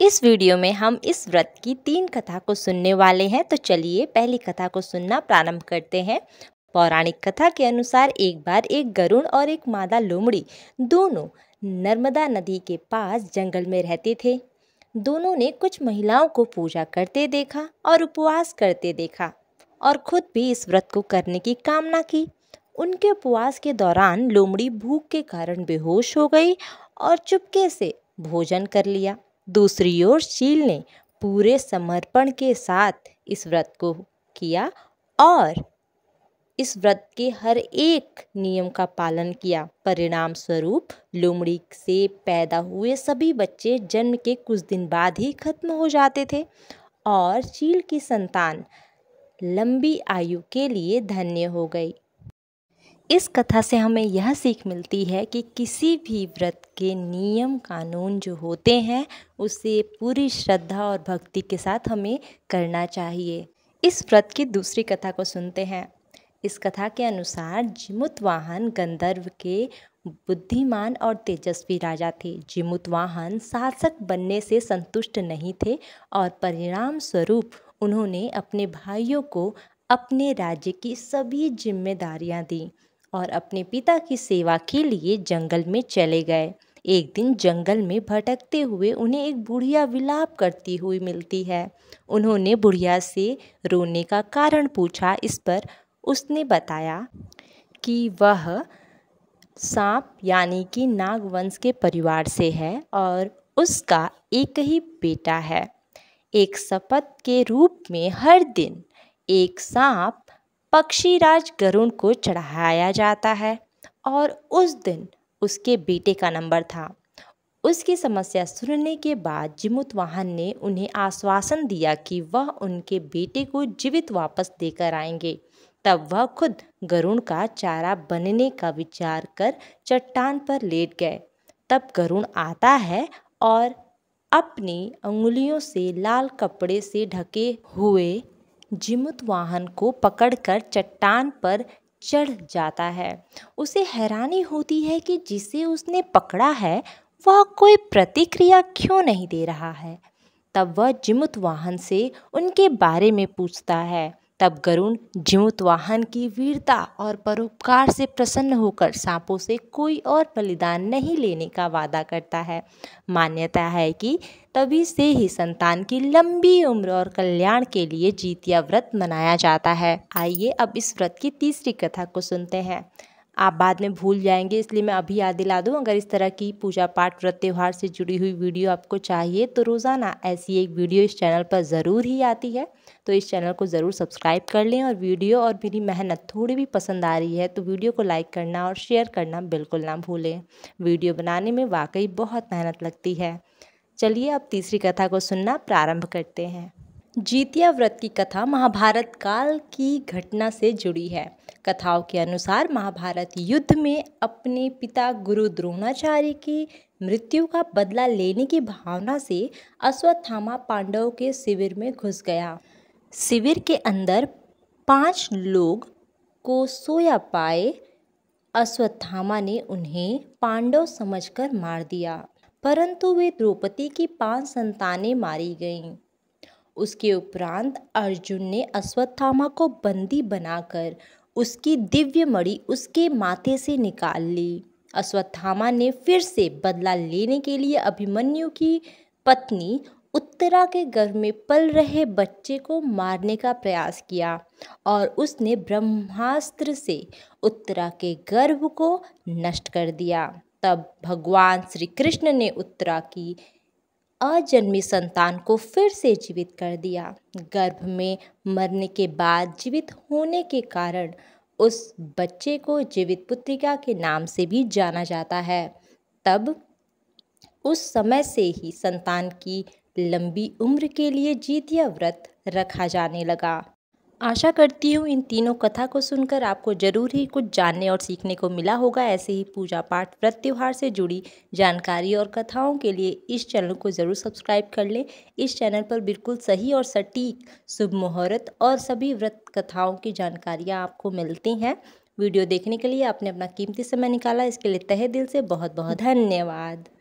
इस वीडियो में हम इस व्रत की तीन कथा को सुनने वाले हैं तो चलिए पहली कथा को सुनना प्रारंभ करते हैं पौराणिक कथा के अनुसार एक बार एक गरुण और एक मादा लोमड़ी दोनों नर्मदा नदी के पास जंगल में रहते थे दोनों ने कुछ महिलाओं को पूजा करते देखा और उपवास करते देखा और खुद भी इस व्रत को करने की कामना की उनके उपवास के दौरान लोमड़ी भूख के कारण बेहोश हो गई और चुपके से भोजन कर लिया दूसरी ओर शील ने पूरे समर्पण के साथ इस व्रत को किया और इस व्रत के हर एक नियम का पालन किया परिणाम स्वरूप लोमड़ी से पैदा हुए सभी बच्चे जन्म के कुछ दिन बाद ही खत्म हो जाते थे और शील की संतान लंबी आयु के लिए धन्य हो गई इस कथा से हमें यह सीख मिलती है कि किसी भी व्रत के नियम कानून जो होते हैं उसे पूरी श्रद्धा और भक्ति के साथ हमें करना चाहिए इस व्रत की दूसरी कथा को सुनते हैं इस कथा के अनुसार जिमुतवाहन गंधर्व के बुद्धिमान और तेजस्वी राजा थे जिमुतवाहन शासक बनने से संतुष्ट नहीं थे और परिणाम स्वरूप उन्होंने अपने भाइयों को अपने राज्य की सभी जिम्मेदारियां दी और अपने पिता की सेवा के लिए जंगल में चले गए एक दिन जंगल में भटकते हुए उन्हें एक बुढ़िया विलाप करती हुई मिलती है उन्होंने बुढ़िया से रोने का कारण पूछा इस पर उसने बताया कि वह सांप यानी कि नागवंश के परिवार से है और उसका एक ही बेटा है एक शपथ के रूप में हर दिन एक सांप पक्षीराज गरुण को चढ़ाया जाता है और उस दिन उसके बेटे का नंबर था उसकी समस्या सुनने के बाद जिमुत वाहन ने उन्हें आश्वासन दिया कि वह उनके बेटे को जीवित वापस देकर आएंगे तब वह खुद गरुण का चारा बनने का विचार कर चट्टान पर लेट गए तब गरुण आता है और अपनी उंगलियों से लाल कपड़े से ढके हुए जिमुत वाहन को पकड़कर चट्टान पर चढ़ जाता है उसे हैरानी होती है कि जिसे उसने पकड़ा है वह कोई प्रतिक्रिया क्यों नहीं दे रहा है तब वह जिमुत वाहन से उनके बारे में पूछता है तब गरुण ज्योत वाहन की वीरता और परोपकार से प्रसन्न होकर सांपों से कोई और बलिदान नहीं लेने का वादा करता है मान्यता है कि तभी से ही संतान की लंबी उम्र और कल्याण के लिए जीतिया व्रत मनाया जाता है आइए अब इस व्रत की तीसरी कथा को सुनते हैं आप बाद में भूल जाएंगे इसलिए मैं अभी याद दिला दूँ अगर इस तरह की पूजा पाठ व्रत त्यौहार से जुड़ी हुई वीडियो आपको चाहिए तो रोज़ाना ऐसी एक वीडियो इस चैनल पर ज़रूर ही आती है तो इस चैनल को ज़रूर सब्सक्राइब कर लें और वीडियो और मेरी मेहनत थोड़ी भी पसंद आ रही है तो वीडियो को लाइक करना और शेयर करना बिल्कुल ना भूलें वीडियो बनाने में वाकई बहुत मेहनत लगती है चलिए अब तीसरी कथा को सुनना प्रारंभ करते हैं जीतिया व्रत की कथा महाभारत काल की घटना से जुड़ी है कथाओं के अनुसार महाभारत युद्ध में अपने पिता गुरु द्रोणाचार्य की मृत्यु का बदला लेने की भावना से अश्वत्थामा पांडवों के शिविर में घुस गया शिविर के अंदर पांच लोग को सोया पाए अश्वत्थामा ने उन्हें पांडव समझकर मार दिया परंतु वे द्रौपदी की पांच संतानें मारी गईं उसके उपरांत अर्जुन ने अश्वत्थामा को बंदी बनाकर उसकी दिव्य मणि उसके माथे से निकाल ली अश्वत्थामा ने फिर से बदला लेने के लिए अभिमन्यु की पत्नी उत्तरा के गर्भ में पल रहे बच्चे को मारने का प्रयास किया और उसने ब्रह्मास्त्र से उत्तरा के गर्भ को नष्ट कर दिया तब भगवान श्री कृष्ण ने उत्तरा की अजन्मी संतान को फिर से जीवित कर दिया गर्भ में मरने के बाद जीवित होने के कारण उस बच्चे को जीवित पुत्रिका के नाम से भी जाना जाता है तब उस समय से ही संतान की लंबी उम्र के लिए जीतिया व्रत रखा जाने लगा आशा करती हूँ इन तीनों कथा को सुनकर आपको जरूर ही कुछ जानने और सीखने को मिला होगा ऐसे ही पूजा पाठ व्रत त्यौहार से जुड़ी जानकारी और कथाओं के लिए इस चैनल को ज़रूर सब्सक्राइब कर लें इस चैनल पर बिल्कुल सही और सटीक शुभ मुहूर्त और सभी व्रत कथाओं की जानकारियाँ आपको मिलती हैं वीडियो देखने के लिए आपने अपना कीमती समय निकाला इसके लिए तहे दिल से बहुत बहुत धन्यवाद